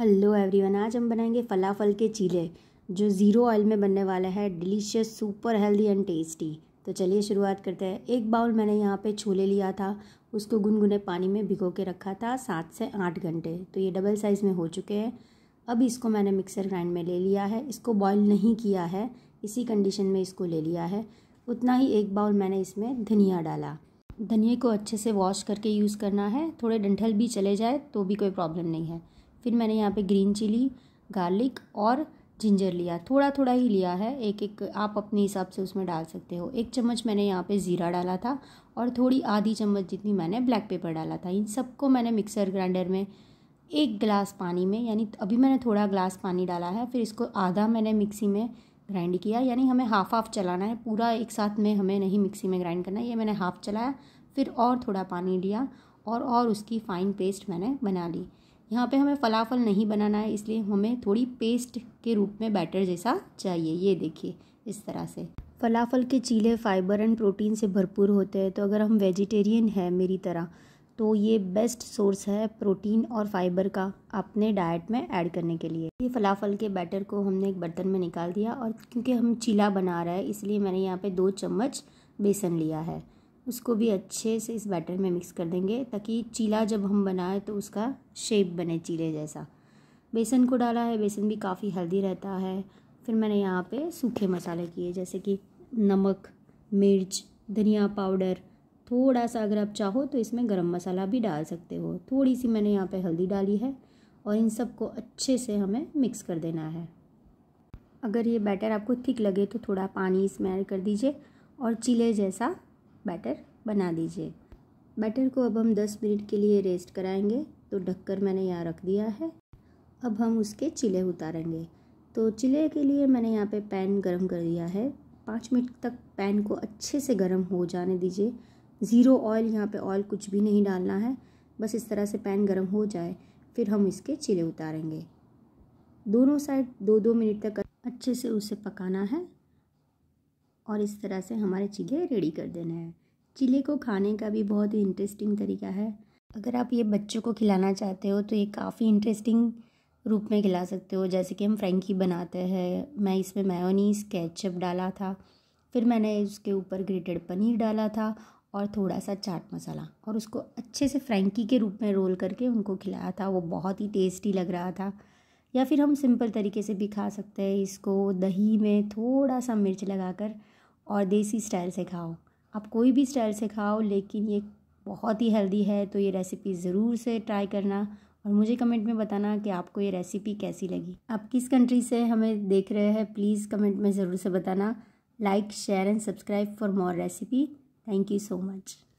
hello everyone आज हम बनाएंगे फलाफल के चीले जो ज़ीरो ऑयल में बनने वाला है delicious super healthy and tasty तो चलिए शुरुआत करते हैं एक बाउल मैंने यहाँ पे छोले लिया था उसको गुनगुने पानी में भिगो के रखा था सात से आठ घंटे तो ये डबल साइज़ में हो चुके हैं अब इसको मैंने मिक्सर ग्राइंड में ले लिया है इसको बॉयल नहीं किया है इसी कंडीशन में इसको ले लिया है उतना ही एक बाउल मैंने इसमें धनिया डाला धनिए को अच्छे से वॉश करके यूज़ करना है थोड़े डंठल भी चले जाए तो भी कोई प्रॉब्लम नहीं है फिर मैंने यहाँ पे ग्रीन चिली गार्लिक और जिंजर लिया थोड़ा थोड़ा ही लिया है एक एक आप अपने हिसाब से उसमें डाल सकते हो एक चम्मच मैंने यहाँ पे ज़ीरा डाला था और थोड़ी आधी चम्मच जितनी मैंने ब्लैक पेपर डाला था इन सबको मैंने मिक्सर ग्राइंडर में एक गिलास पानी में यानी अभी मैंने थोड़ा गिलास पानी डाला है फिर इसको आधा मैंने मिक्सी में ग्राइंड किया यानी हमें हाफ हाफ चलाना है पूरा एक साथ में हमें नहीं मिक्सी में ग्राइंड करना ये मैंने हाफ चलाया फिर और थोड़ा पानी लिया और और उसकी फ़ाइन पेस्ट मैंने बना ली यहाँ पे हमें फलाफल नहीं बनाना है इसलिए हमें थोड़ी पेस्ट के रूप में बैटर जैसा चाहिए ये देखिए इस तरह से फलाफल के चीले फाइबर एंड प्रोटीन से भरपूर होते हैं तो अगर हम वेजिटेरियन हैं मेरी तरह तो ये बेस्ट सोर्स है प्रोटीन और फाइबर का अपने डाइट में ऐड करने के लिए ये फलाफल के बैटर को हमने एक बर्तन में निकाल दिया और क्योंकि हम चीला बना रहे हैं इसलिए मैंने यहाँ पे दो चम्मच बेसन लिया है उसको भी अच्छे से इस बैटर में मिक्स कर देंगे ताकि चीला जब हम बनाएं तो उसका शेप बने चीले जैसा बेसन को डाला है बेसन भी काफ़ी हेल्दी रहता है फिर मैंने यहाँ पे सूखे मसाले किए जैसे कि नमक मिर्च धनिया पाउडर थोड़ा सा अगर आप चाहो तो इसमें गरम मसाला भी डाल सकते हो थोड़ी सी मैंने यहाँ पे हल्दी डाली है और इन सब को अच्छे से हमें मिक्स कर देना है अगर ये बैटर आपको थिक लगे तो थोड़ा पानी इसमें ऐड कर दीजिए और चिले जैसा बैटर बना दीजिए बैटर को अब हम 10 मिनट के लिए रेस्ट कराएंगे तो ढककर मैंने यहाँ रख दिया है अब हम उसके चिले उतारेंगे तो चिले के लिए मैंने यहाँ पे पैन गरम कर दिया है पाँच मिनट तक पैन को अच्छे से गर्म हो जाने दीजिए ज़ीरो ऑयल यहाँ पे ऑयल कुछ भी नहीं डालना है बस इस तरह से पैन गर्म हो जाए फिर हम इसके चिले उतारेंगे दोनों साइड दो दो मिनट तक अच्छे से उसे पकाना है और इस तरह से हमारे चिल्ले रेडी कर देने हैं चिल्ले को खाने का भी बहुत ही इंटरेस्टिंग तरीका है अगर आप ये बच्चों को खिलाना चाहते हो तो ये काफ़ी इंटरेस्टिंग रूप में खिला सकते हो जैसे कि हम फ्रेंकी बनाते हैं मैं इसमें मैनीस केचप डाला था फिर मैंने उसके ऊपर ग्रेटेड पनीर डाला था और थोड़ा सा चाट मसाला और उसको अच्छे से फ्रेंकी के रूप में रोल करके उनको खिलाया था वो बहुत ही टेस्टी लग रहा था या फिर हम सिंपल तरीके से भी खा सकते हैं इसको दही में थोड़ा सा मिर्च लगाकर और देसी स्टाइल से खाओ आप कोई भी स्टाइल से खाओ लेकिन ये बहुत ही हेल्दी है तो ये रेसिपी ज़रूर से ट्राई करना और मुझे कमेंट में बताना कि आपको ये रेसिपी कैसी लगी आप किस कंट्री से हमें देख रहे हैं प्लीज़ कमेंट में ज़रूर से बताना like share and subscribe for more recipe thank you so much